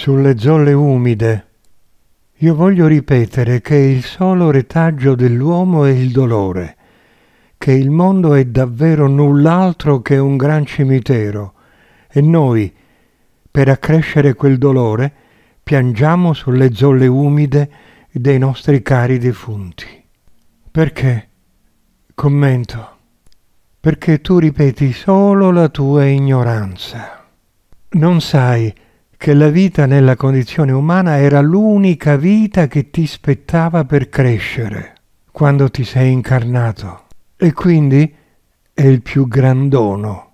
sulle zolle umide. Io voglio ripetere che il solo retaggio dell'uomo è il dolore, che il mondo è davvero null'altro che un gran cimitero e noi, per accrescere quel dolore, piangiamo sulle zolle umide dei nostri cari defunti. Perché? Commento. Perché tu ripeti solo la tua ignoranza. Non sai che la vita nella condizione umana era l'unica vita che ti spettava per crescere quando ti sei incarnato e quindi è il più gran dono